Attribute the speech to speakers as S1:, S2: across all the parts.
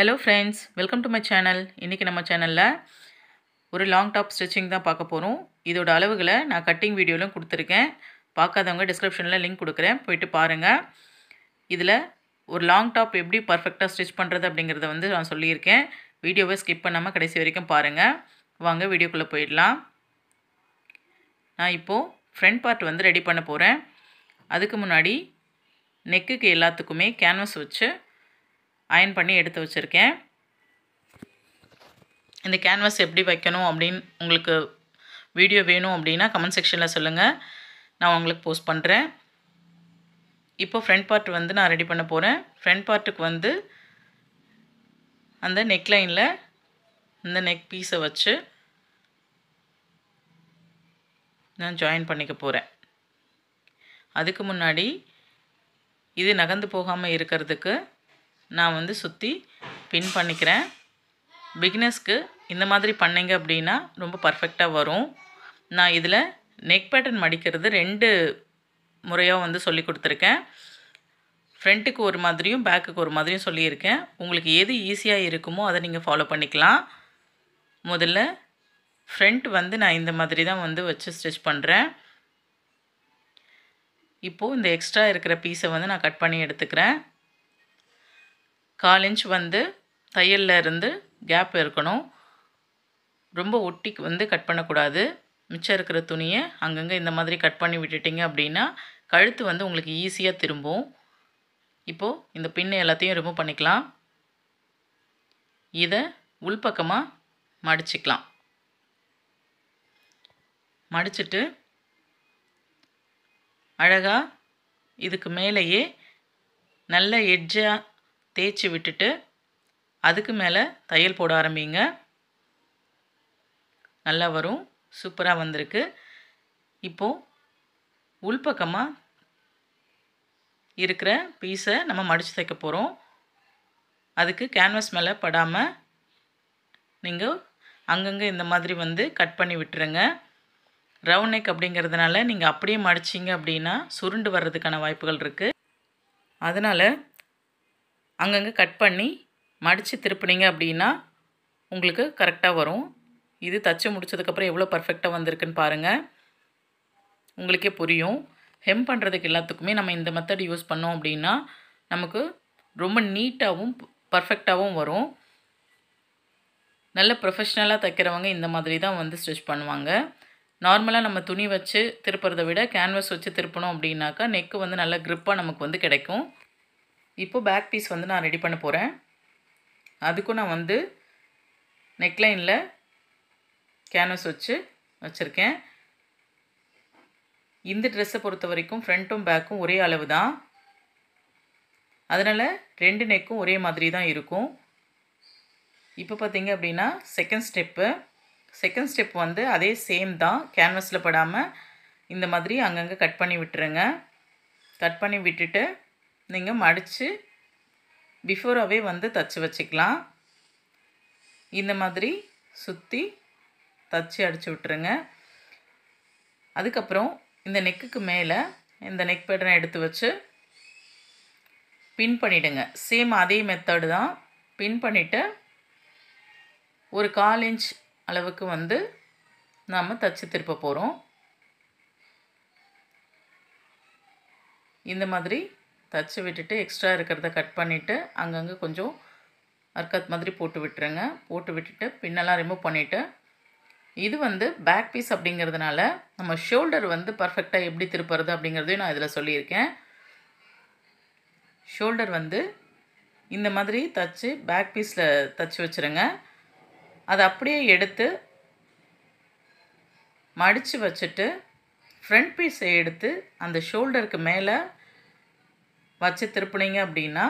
S1: hello friends welcome to my channel இன்றைக்கி நம்ம சேனலில் ஒரு லாங் டாப் ஸ்டிச்சிங் தான் பார்க்க போகிறோம் இதோட அளவுகளை நான் கட்டிங் வீடியோவிலும் கொடுத்துருக்கேன் பார்க்காதவங்க டிஸ்கிரிப்ஷனில் லிங்க் கொடுக்குறேன் போயிட்டு பாருங்கள் இதில் ஒரு லாங் டாப் எப்படி பர்ஃபெக்டாக ஸ்டிச் பண்ணுறது அப்படிங்கிறத வந்து நான் சொல்லியிருக்கேன் வீடியோவை ஸ்கிப் பண்ணாமல் கடைசி வரைக்கும் பாருங்கள் வாங்க வீடியோக்குள்ளே போயிடலாம் நான் இப்போது ஃப்ரண்ட் பார்ட் வந்து ரெடி பண்ண போகிறேன் அதுக்கு முன்னாடி நெக்குக்கு எல்லாத்துக்குமே கேன்வஸ் வச்சு அயன் பண்ணி எடுத்து வச்சுருக்கேன் இந்த கேன்வாஸ் எப்படி வைக்கணும் அப்படின்னு உங்களுக்கு வீடியோ வேணும் அப்படின்னா கமெண்ட் செக்ஷனில் சொல்லுங்கள் நான் உங்களுக்கு போஸ்ட் பண்ணுறேன் இப்போ ஃப்ரண்ட் பார்ட் வந்து நான் ரெடி பண்ண போகிறேன் ஃப்ரண்ட் பார்ட்டுக்கு வந்து அந்த நெக் லைனில் இந்த நெக் பீஸை வச்சு நான் ஜாயின் பண்ணிக்க போகிறேன் அதுக்கு முன்னாடி இது நகர்ந்து போகாமல் இருக்கிறதுக்கு நான் வந்து சுற்றி பின் பண்ணிக்கிறேன் பிகினர்ஸ்க்கு இந்த மாதிரி பண்ணிங்க அப்படின்னா ரொம்ப பர்ஃபெக்டாக வரும் நான் இதில் நெக் பேட்டர்ன் மடிக்கிறது ரெண்டு முறையாக வந்து சொல்லி கொடுத்துருக்கேன் ஃப்ரண்ட்டுக்கு ஒரு மாதிரியும் பேக்குக்கு ஒரு மாதிரியும் சொல்லியிருக்கேன் உங்களுக்கு எது ஈஸியாக இருக்குமோ அதை நீங்கள் ஃபாலோ பண்ணிக்கலாம் முதல்ல ஃப்ரண்ட் வந்து நான் இந்த மாதிரி தான் வந்து வச்சு ஸ்டிச் பண்ணுறேன் இப்போது இந்த எக்ஸ்ட்ரா இருக்கிற பீஸை வந்து நான் கட் பண்ணி எடுத்துக்கிறேன் கால் இன்ச் வந்து தையலில் இருந்து கேப் இருக்கணும் ரொம்ப ஒட்டி வந்து கட் பண்ணக்கூடாது மிச்சம் இருக்கிற துணியை அங்கங்கே இந்த மாதிரி கட் பண்ணி விட்டுட்டிங்க அப்படின்னா கழுத்து வந்து உங்களுக்கு ஈஸியாக திரும்பும் இப்போது இந்த பின்னை எல்லாத்தையும் ரிமூவ் பண்ணிக்கலாம் இதை உள்பக்கமாக மடிச்சிக்கலாம் மடிச்சிட்டு அழகாக இதுக்கு மேலேயே நல்ல எட்ஜாக தேய்ச்சி விட்டுட்டு அதுக்கு மேலே தையல் போட ஆரம்பிங்க நல்லா வரும் சூப்பராக வந்திருக்கு இப்போது உள்பக்கமாக இருக்கிற பீஸை நம்ம மடித்து தைக்க போகிறோம் அதுக்கு கேன்வாஸ் மேலே படாமல் நீங்கள் அங்கங்கே இந்த மாதிரி வந்து கட் பண்ணி விட்டுருங்க ரவுண்ட் நெக் அப்படிங்கிறதுனால நீங்கள் அப்படியே மடிச்சிங்க அப்படின்னா சுருண்டு வர்றதுக்கான வாய்ப்புகள் இருக்குது அதனால் அங்கங்கே கட் பண்ணி மடித்து திருப்பினீங்க அப்படின்னா உங்களுக்கு கரெக்டாக வரும் இது தச்சு முடித்ததுக்கப்புறம் எவ்வளோ பர்ஃபெக்டாக வந்திருக்குன்னு பாருங்கள் உங்களுக்கே புரியும் ஹெம் பண்ணுறதுக்கு எல்லாத்துக்குமே நம்ம இந்த மெத்தட் யூஸ் பண்ணோம் அப்படின்னா நமக்கு ரொம்ப நீட்டாகவும் பர்ஃபெக்டாகவும் வரும் நல்ல ப்ரொஃபஷ்னலாக தைக்கிறவங்க இந்த மாதிரி தான் வந்து ஸ்டிச் பண்ணுவாங்க நார்மலாக நம்ம துணி வச்சு திருப்புறதை விட கேன்வஸ் வச்சு திருப்பணும் அப்படின்னாக்கா நெக்கு வந்து நல்ல க்ரிப்பாக நமக்கு வந்து கிடைக்கும் இப்போ பேக் பீஸ் வந்து நான் ரெடி பண்ண போகிறேன் அதுக்கும் நான் வந்து நெக்லைனில் கேன்வஸ் வச்சு வச்சுருக்கேன் இந்த ட்ரெஸ்ஸை பொறுத்த வரைக்கும் ஃப்ரண்ட்டும் பேக்கும் ஒரே அளவு தான் அதனால் ரெண்டு நெக்கும் ஒரே மாதிரி தான் இருக்கும் இப்போ பார்த்திங்க அப்படின்னா செகண்ட் ஸ்டெப்பு செகண்ட் ஸ்டெப் வந்து அதே சேம் தான் கேன்வஸில் படாமல் இந்த மாதிரி அங்கங்கே கட் பண்ணி விட்டுருங்க கட் பண்ணி விட்டுட்டு நீங்கள் மடித்து பிஃபோராகவே வந்து தச்சு வச்சுக்கலாம் இந்த மாதிரி சுற்றி தச்சு அடித்து விட்டுருங்க அதுக்கப்புறம் இந்த நெக்குக்கு மேலே இந்த நெக் பேட்டர்னை எடுத்து வச்சு பின் பண்ணிவிடுங்க சேம் அதே மெத்தடு தான் பின் பண்ணிவிட்டு ஒரு கால் இன்ச் அளவுக்கு வந்து நாம் தச்சு திருப்ப போகிறோம் இந்த மாதிரி தச்சு விட்டுட்டு எக்ஸ்ட்ரா இருக்கிறத கட் பண்ணிவிட்டு அங்கங்கே கொஞ்சம் அர்க்கத் மாதிரி போட்டு விட்டுருங்க போட்டு விட்டுட்டு பின்னெல்லாம் ரிமூவ் பண்ணிவிட்டு இது வந்து பேக் பீஸ் அப்படிங்கிறதுனால நம்ம ஷோல்டர் வந்து பர்ஃபெக்டாக எப்படி திருப்புறது அப்படிங்கிறதையும் நான் இதில் சொல்லியிருக்கேன் ஷோல்டர் வந்து இந்த மாதிரி தச்சு பேக் பீஸில் தச்சு வச்சுருங்க அதை அப்படியே எடுத்து மடித்து வச்சுட்டு ஃப்ரண்ட் பீஸை எடுத்து அந்த ஷோல்டருக்கு மேலே வச்சு திருப்பினீங்க அப்படின்னா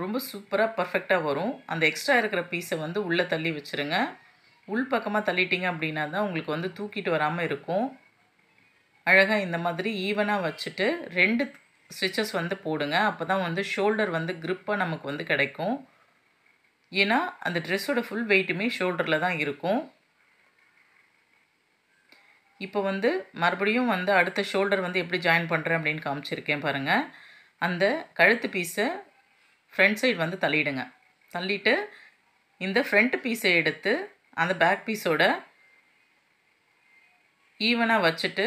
S1: ரொம்ப சூப்பராக பர்ஃபெக்டாக வரும் அந்த எக்ஸ்ட்ரா இருக்கிற பீஸை வந்து உள்ளே தள்ளி வச்சுருங்க உள் பக்கமாக தள்ளிட்டிங்க அப்படின்னா தான் உங்களுக்கு வந்து தூக்கிட்டு வராமல் இருக்கும் அழகாக இந்த மாதிரி ஈவனாக வச்சுட்டு ரெண்டு ஸ்டிச்சஸ் வந்து போடுங்க அப்போ தான் வந்து ஷோல்டர் வந்து க்ரிப்பாக நமக்கு வந்து கிடைக்கும் ஏன்னா அந்த ட்ரெஸ்ஸோட ஃபுல் வெயிட்டுமே ஷோல்டரில் தான் இருக்கும் இப்போ வந்து மறுபடியும் வந்து அடுத்த ஷோல்டர் வந்து எப்படி ஜாயின் பண்ணுறேன் அப்படின்னு காமிச்சிருக்கேன் பாருங்கள் அந்த கழுத்து பீஸை ஃப்ரண்ட் சைடு வந்து தள்ளிடுங்க தள்ளிட்டு இந்த ஃப்ரண்ட் பீஸை எடுத்து அந்த பேக் பீஸோட ஈவனாக வச்சுட்டு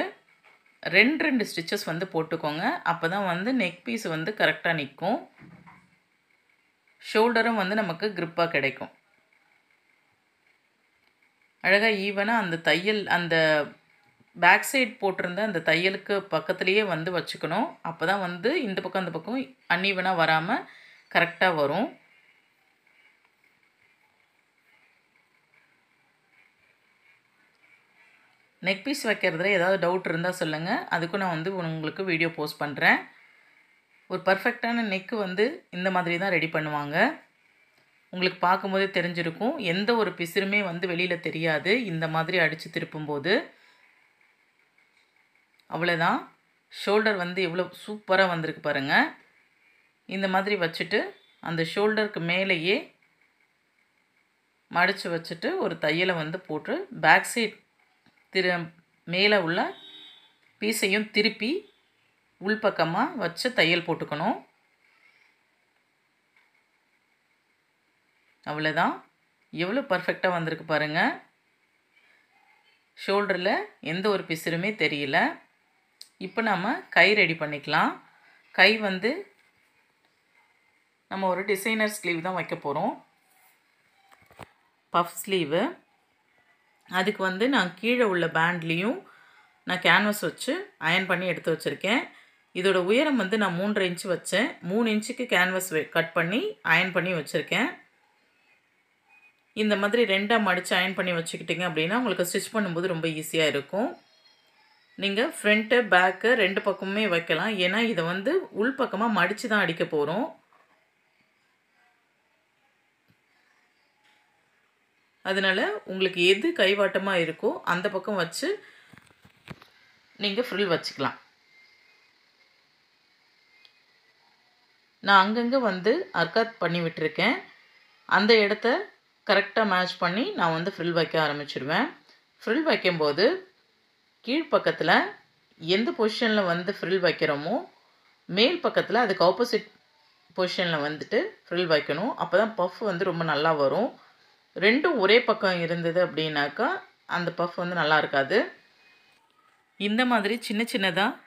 S1: ரெண்டு ரெண்டு ஸ்டிச்சஸ் வந்து போட்டுக்கோங்க அப்போ தான் வந்து நெக் பீஸ் வந்து கரெக்டாக நிற்கும் ஷோல்டரும் வந்து நமக்கு க்ரிப்பாக கிடைக்கும் அழகாக ஈவனாக அந்த தையல் அந்த பேக் சைட் போட்டிருந்த அந்த தையலுக்கு பக்கத்துலேயே வந்து வச்சுக்கணும் அப்போ தான் வந்து இந்த பக்கம் அந்த பக்கம் அன்னிவனாக வராமல் கரெக்டாக வரும் நெக் பீஸ் வைக்கிறதுல ஏதாவது டவுட் இருந்தால் சொல்லுங்கள் அதுக்கும் நான் வந்து உங்களுக்கு வீடியோ போஸ்ட் பண்ணுறேன் ஒரு பர்ஃபெக்டான நெக்கு வந்து இந்த மாதிரி தான் ரெடி பண்ணுவாங்க உங்களுக்கு பார்க்கும்போதே தெரிஞ்சிருக்கும் எந்த ஒரு பிசுருமே வந்து வெளியில் தெரியாது இந்த மாதிரி அடித்து திருப்பும்போது அவ்வளோதான் ஷோல்டர் வந்து எவ்வளோ சூப்பராக வந்திருக்கு பாருங்கள் இந்த மாதிரி வச்சுட்டு அந்த ஷோல்டருக்கு மேலேயே மடித்து வச்சுட்டு ஒரு தையலை வந்து போட்டு பேக் சைட் திரு மேலே உள்ள பீஸையும் திருப்பி உள்பக்கமாக வச்சு தையல் போட்டுக்கணும் அவ்வளோதான் எவ்வளோ பர்ஃபெக்டாக வந்திருக்கு பாருங்கள் ஷோல்டரில் எந்த ஒரு பிசுருமே தெரியல இப்போ நம்ம கை ரெடி பண்ணிக்கலாம் கை வந்து நம்ம ஒரு டிசைனர் ஸ்லீவ் தான் வைக்க போகிறோம் பஃப் ஸ்லீவு அதுக்கு வந்து நான் கீழே உள்ள பேண்ட்லேயும் நான் கேன்வஸ் வச்சு அயன் பண்ணி எடுத்து வச்சுருக்கேன் இதோடய உயரம் வந்து நான் மூன்று இன்ச்சு வச்சேன் மூணு இன்ச்சுக்கு கேன்வஸ் கட் பண்ணி அயன் பண்ணி வச்சுருக்கேன் இந்த மாதிரி ரெண்டாக மடித்து அயன் பண்ணி வச்சுக்கிட்டிங்க அப்படின்னா உங்களுக்கு ஸ்டிச் பண்ணும்போது ரொம்ப ஈஸியாக இருக்கும் நீங்கள் ஃப்ரண்ட்டு பேக்கு ரெண்டு பக்கமுமே வைக்கலாம் ஏன்னா இதை வந்து உள் பக்கமாக மடித்து தான் அடிக்க போகிறோம் அதனால் உங்களுக்கு எது கைவாட்டமாக இருக்கோ அந்த பக்கம் வச்சு நீங்கள் ஃப்ரில் வச்சுக்கலாம் நான் அங்கங்கே வந்து அர்க்காத் பண்ணி விட்டுருக்கேன் அந்த இடத்த கரெக்டாக மேட்ச் பண்ணி நான் வந்து ஃப்ரில் வைக்க ஆரம்பிச்சிடுவேன் ஃப்ரில் வைக்கும்போது கீழ் பக்கத்தில் எந்த பொசிஷனில் வந்து ஃப்ரில் வைக்கிறோமோ மேல் பக்கத்தில் அதுக்கு ஆப்போசிட் பொசிஷனில் வந்துட்டு ஃப்ரில் வைக்கணும் அப்போ தான் பஃப் வந்து ரொம்ப நல்லா வரும் ரெண்டும் ஒரே பக்கம் இருந்தது அப்படின்னாக்கா அந்த பஃப் வந்து நல்லா இருக்காது இந்த மாதிரி சின்ன சின்னதாக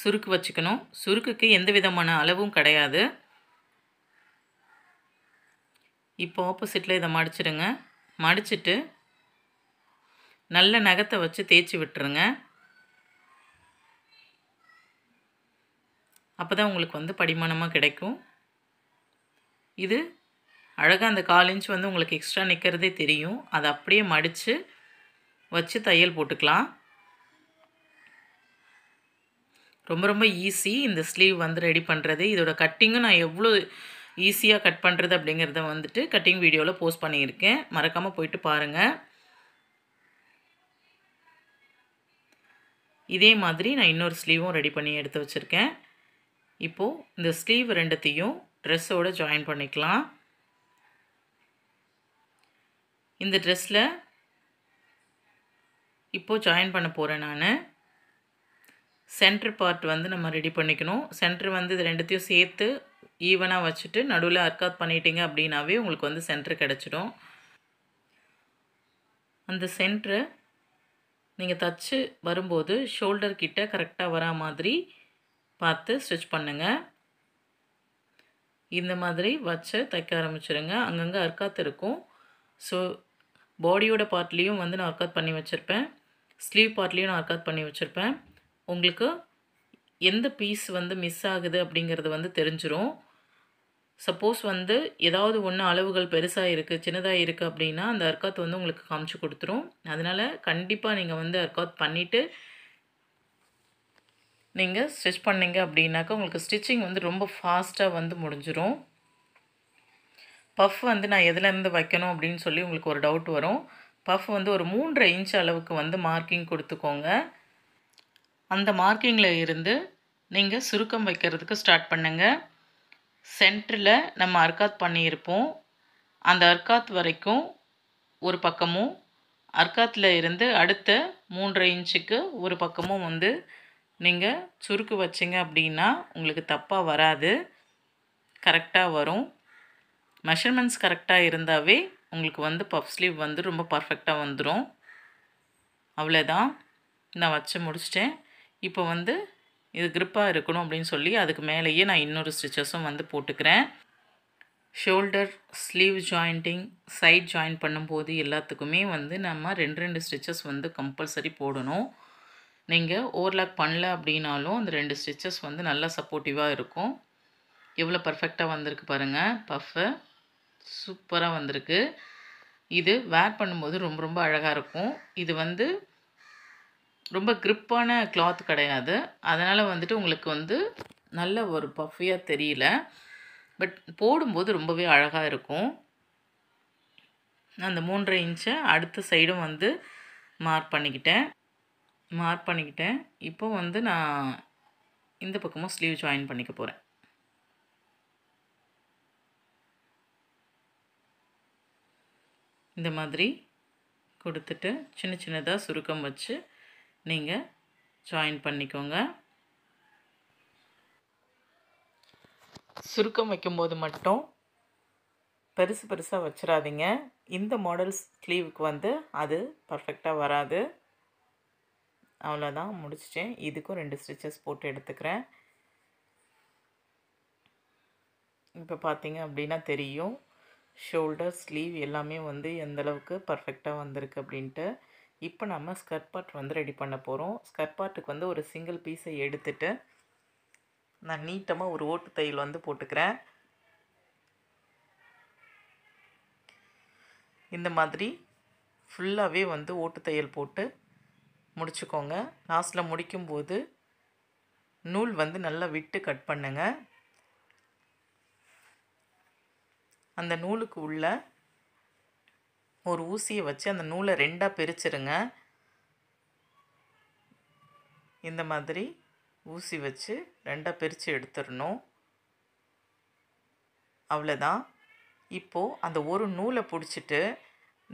S1: சுருக்கு வச்சுக்கணும் சுருக்குக்கு எந்த விதமான அளவும் கிடையாது இப்போ ஆப்போசிட்டில் இதை மடிச்சிடுங்க மடிச்சிட்டு நல்ல நகத்தை வச்சு தேய்ச்சி விட்டுருங்க அப்போ தான் உங்களுக்கு வந்து படிமானமாக கிடைக்கும் இது அழகாக அந்த கால் இன்ச் வந்து உங்களுக்கு எக்ஸ்ட்ரா நிற்கிறதே தெரியும் அதை அப்படியே மடித்து வச்சு தையல் போட்டுக்கலாம் ரொம்ப ரொம்ப ஈஸி இந்த ஸ்லீவ் வந்து ரெடி பண்ணுறது இதோட கட்டிங்கும் நான் எவ்வளோ ஈஸியாக கட் பண்ணுறது அப்படிங்கிறத வந்துட்டு கட்டிங் வீடியோவில் போஸ்ட் பண்ணியிருக்கேன் மறக்காமல் போயிட்டு பாருங்கள் இதே மாதிரி நான் இன்னொரு ஸ்லீவும் ரெடி பண்ணி எடுத்து வச்சுருக்கேன் இப்போது இந்த ஸ்லீவ் ரெண்டுத்தையும் ட்ரெஸ்ஸோடு ஜாயின் பண்ணிக்கலாம் இந்த ட்ரெஸ்ஸில் இப்போது ஜாயின் பண்ண போகிறேன் நான் சென்ட்ரு பார்ட் வந்து நம்ம ரெடி பண்ணிக்கணும் சென்ட்ரு வந்து இது ரெண்டுத்தையும் சேர்த்து ஈவனாக வச்சுட்டு நடுவில் அர்க்காத் பண்ணிட்டீங்க அப்படின்னாவே உங்களுக்கு வந்து சென்ட்ரு கிடச்சிடும் அந்த சென்ட்ரு நீங்கள் தச்சு வரும்போது ஷோல்டர் கிட்ட கரெக்டாக வரா மாதிரி பார்த்து ஸ்டிச் பண்ணுங்கள் இந்த மாதிரி வச்சு தைக்க ஆரம்பிச்சுருங்க அங்கங்கே அர்க்காத் இருக்கும் ஸோ பாடியோட பார்ட்லேயும் வந்து நான் அர்க்காத் பண்ணி வச்சுருப்பேன் ஸ்லீவ் பார்ட்லேயும் நான் அர்க்காத் பண்ணி வச்சுருப்பேன் உங்களுக்கு எந்த பீஸ் வந்து மிஸ் ஆகுது அப்படிங்கிறது வந்து தெரிஞ்சிடும் சப்போஸ் வந்து ஏதாவது ஒன்று அளவுகள் பெருசாக இருக்குது சின்னதாக இருக்குது அப்படின்னா அந்த அர்க்காத் வந்து உங்களுக்கு காமிச்சு கொடுத்துரும் அதனால் கண்டிப்பாக நீங்கள் வந்து அர்க்காத் பண்ணிவிட்டு நீங்கள் ஸ்டிச் பண்ணிங்க அப்படின்னாக்கா உங்களுக்கு ஸ்டிச்சிங் வந்து ரொம்ப ஃபாஸ்ட்டாக வந்து முடிஞ்சிடும் பஃப் வந்து நான் எதுலேருந்து வைக்கணும் அப்படின்னு சொல்லி உங்களுக்கு ஒரு டவுட் வரும் பஃப் வந்து ஒரு மூன்றரை இன்ச் அளவுக்கு வந்து மார்க்கிங் கொடுத்துக்கோங்க அந்த மார்க்கிங்கில் இருந்து நீங்கள் சுருக்கம் வைக்கிறதுக்கு ஸ்டார்ட் பண்ணுங்கள் சென்டரில் நம்ம அர்காத் பண்ணியிருப்போம் அந்த அர்க்காத் வரைக்கும் ஒரு பக்கமும் அர்காத்தில் இருந்து அடுத்த மூன்றரை இன்ச்சுக்கு ஒரு பக்கமும் வந்து நீங்கள் சுருக்கு வச்சிங்க அப்படின்னா உங்களுக்கு தப்பாக வராது கரெக்டாக வரும் மெஷர்மெண்ட்ஸ் கரெக்டாக இருந்தாவே உங்களுக்கு வந்து பஃப் ஸ்லீவ் வந்து ரொம்ப பர்ஃபெக்டாக வந்துடும் அவ்வளோதான் நான் வச்சு முடிச்சிட்டேன் இப்போ வந்து இது கிரிப்பாக இருக்கணும் அப்படின்னு சொல்லி அதுக்கு மேலேயே நான் இன்னொரு ஸ்டிச்சஸும் வந்து போட்டுக்கிறேன் shoulder sleeve joining side join பண்ணும்போது எல்லாத்துக்குமே வந்து நம்ம ரெண்டு ரெண்டு ஸ்டிச்சஸ் வந்து கம்பல்சரி போடணும் நீங்கள் ஓவர்லாக் பண்ணல அப்படின்னாலும் அந்த ரெண்டு ஸ்டிச்சஸ் வந்து நல்லா சப்போர்ட்டிவாக இருக்கும் எவ்வளோ பர்ஃபெக்டாக வந்திருக்கு பாருங்கள் பஃப்பு சூப்பராக வந்திருக்கு இது வேர் பண்ணும்போது ரொம்ப ரொம்ப அழகாக இருக்கும் இது வந்து ரொம்ப க்ரிப்பான கிளாத் கிடையாது அதனால் வந்துட்டு உங்களுக்கு வந்து நல்ல ஒரு பஃபியாக தெரியல பட் போடும்போது ரொம்பவே அழகாக இருக்கும் அந்த மூன்றரை இன்ச்சை அடுத்த சைடும் வந்து மார்க் பண்ணிக்கிட்டேன் மார்க் பண்ணிக்கிட்டேன் இப்போ வந்து நான் இந்த பக்கமும் ஸ்லீவ் ஜாயின் பண்ணிக்க போகிறேன் இந்த மாதிரி கொடுத்துட்டு சின்ன சின்னதாக சுருக்கம் வச்சு நீங்கள் ஜாயின் பண்ணிக்கோங்க சுருக்கம் வைக்கும்போது மட்டும் பெருசு பெருசாக வச்சிடாதீங்க இந்த மாடல் ஸ்லீவுக்கு வந்து அது பர்ஃபெக்டாக வராது அவ்வளோதான் முடிச்சிட்டேன் இதுக்கும் ரெண்டு ஸ்டிச்சஸ் போட்டு எடுத்துக்கிறேன் இப்போ பார்த்தீங்க அப்படின்னா தெரியும் ஷோல்டர் ஸ்லீவ் எல்லாமே வந்து எந்தளவுக்கு பர்ஃபெக்டாக வந்திருக்கு அப்படின்ட்டு இப்போ நம்ம ஸ்கர்ட் பார்ட் வந்து ரெடி பண்ண போகிறோம் ஸ்கர்ட் பார்ட்டுக்கு வந்து ஒரு சிங்கிள் பீஸை எடுத்துட்டு நான் நீட்டமாக ஒரு ஓட்டு தையல் வந்து போட்டுக்கிறேன் இந்த மாதிரி ஃபுல்லாகவே வந்து ஓட்டு தையல் போட்டு முடிச்சுக்கோங்க லாஸ்ட்டில் முடிக்கும்போது நூல் வந்து நல்லா விட்டு கட் பண்ணுங்க அந்த நூலுக்கு உள்ள ஒரு ஊசியை வச்சு அந்த நூலை ரெண்டாக பிரிச்சுருங்க இந்த மாதிரி ஊசி வச்சு ரெண்டாக பிரித்து எடுத்துடணும் அவ்வளோதான் இப்போது அந்த ஒரு நூலை பிடிச்சிட்டு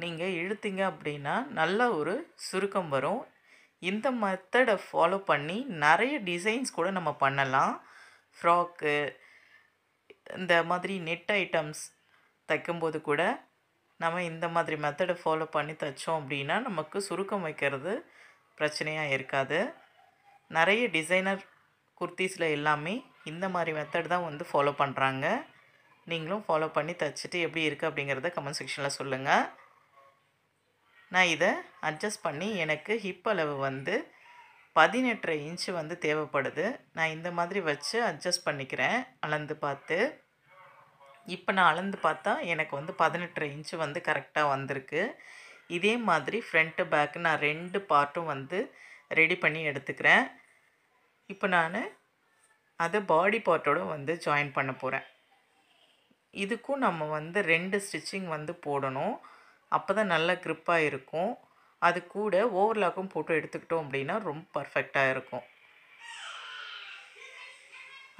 S1: நீங்கள் இழுத்தீங்க அப்படின்னா நல்ல ஒரு சுருக்கம் வரும் இந்த மெத்தடை ஃபாலோ பண்ணி நிறைய டிசைன்ஸ் கூட நம்ம பண்ணலாம் ஃப்ராக்கு இந்த மாதிரி நெட் ஐட்டம்ஸ் தைக்கும்போது கூட நம்ம இந்த மாதிரி மெத்தடை ஃபாலோ பண்ணி தைச்சோம் அப்படின்னா நமக்கு சுருக்கம் வைக்கிறது பிரச்சனையாக இருக்காது நிறைய டிசைனர் குர்த்திஸில் எல்லாமே இந்த மாதிரி மெத்தட் தான் வந்து ஃபாலோ பண்ணுறாங்க நீங்களும் ஃபாலோ பண்ணி தைச்சிட்டு எப்படி இருக்குது அப்படிங்கிறத கமெண்ட் செக்ஷனில் சொல்லுங்கள் நான் இதை அட்ஜஸ்ட் பண்ணி எனக்கு ஹிப் அளவு வந்து பதினெட்டரை இன்ச்சு வந்து தேவைப்படுது நான் இந்த மாதிரி வச்சு அட்ஜஸ்ட் பண்ணிக்கிறேன் அளந்து பார்த்து இப்போ நான் அளந்து பார்த்தா எனக்கு வந்து பதினெட்டரை இன்ச்சு வந்து கரெக்டாக வந்திருக்கு இதே மாதிரி ஃப்ரண்ட்டு பேக்கு நான் ரெண்டு பார்ட்டும் வந்து ரெடி பண்ணி எடுத்துக்கிறேன் இப்போ நான் அதை பாடி பார்ட்டோடு வந்து ஜாயின் பண்ண போகிறேன் இதுக்கும் நம்ம வந்து ரெண்டு ஸ்டிச்சிங் வந்து போடணும் அப்போ தான் நல்லா க்ரிப்பாக இருக்கும் அது கூட ஓவர்லாக்கும் போட்டு எடுத்துக்கிட்டோம் அப்படின்னா ரொம்ப பர்ஃபெக்டாக இருக்கும்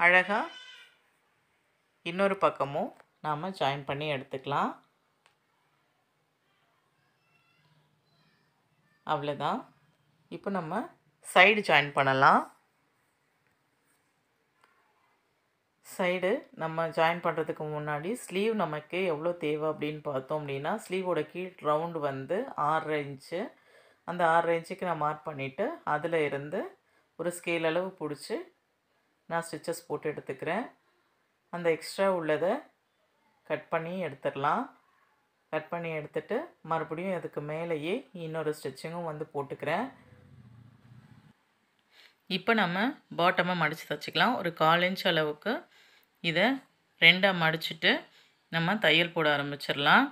S1: அழகாக இன்னொரு பக்கமும் நாம் ஜாயின் பண்ணி எடுத்துக்கலாம் அவ்வளோதான் இப்போ நம்ம சைடு ஜாயின் பண்ணலாம் சைடு நம்ம ஜாயின் பண்ணுறதுக்கு முன்னாடி ஸ்லீவ் நமக்கு எவ்வளோ தேவை அப்படின்னு பார்த்தோம் அப்படின்னா ஸ்லீவோட கீழ் ரவுண்டு வந்து ஆறரை இன்ச்சு அந்த ஆறரை இன்ச்சுக்கு நான் மார்க் பண்ணிவிட்டு அதில் இருந்து ஒரு ஸ்கேல் அளவு பிடிச்சி நான் ஸ்டிச்சஸ் போட்டு எடுத்துக்கிறேன் அந்த எக்ஸ்ட்ரா உள்ளதை கட் பண்ணி எடுத்துடலாம் கட் பண்ணி எடுத்துட்டு மறுபடியும் அதுக்கு மேலேயே இன்னொரு ஸ்டிச்சிங்கும் வந்து போட்டுக்கிறேன் இப்போ நம்ம பாட்டமாக மடித்து தைச்சிக்கலாம் ஒரு கால் இன்ச் அளவுக்கு இதை ரெண்டாக மடிச்சுட்டு நம்ம தையல் போட ஆரம்பிச்சிடலாம்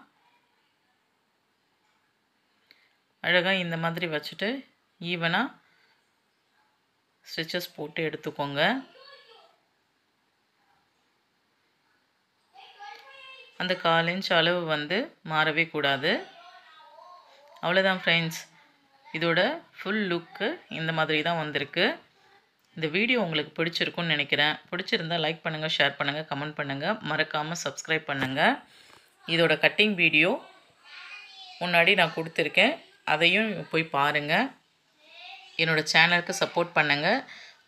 S1: அழகாக இந்த மாதிரி வச்சுட்டு ஈவனாக ஸ்டிச்சஸ் போட்டு எடுத்துக்கோங்க அந்த கால் இன்ச் அளவு வந்து மாறவே கூடாது அவ்வளோதான் ஃப்ரெண்ட்ஸ் இதோட ஃபுல் லுக்கு இந்த மாதிரி தான் வந்திருக்கு இந்த வீடியோ உங்களுக்கு பிடிச்சிருக்குன்னு நினைக்கிறேன் பிடிச்சிருந்தால் லைக் பண்ணுங்கள் ஷேர் பண்ணுங்கள் கமெண்ட் பண்ணுங்கள் மறக்காமல் சப்ஸ்கிரைப் பண்ணுங்கள் இதோட கட்டிங் வீடியோ முன்னாடி நான் கொடுத்துருக்கேன் அதையும் போய் பாருங்கள் என்னோடய சேனலுக்கு சப்போர்ட் பண்ணுங்கள்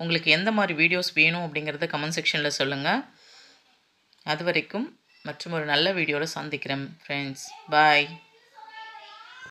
S1: உங்களுக்கு எந்த மாதிரி வீடியோஸ் வேணும் அப்படிங்கிறத கமெண்ட் செக்ஷனில் சொல்லுங்கள் அது வரைக்கும் மற்றும் ஒரு நல்ல வீடியோவில் சந்திக்கிறேன் ஃப்ரெண்ட்ஸ் பாய்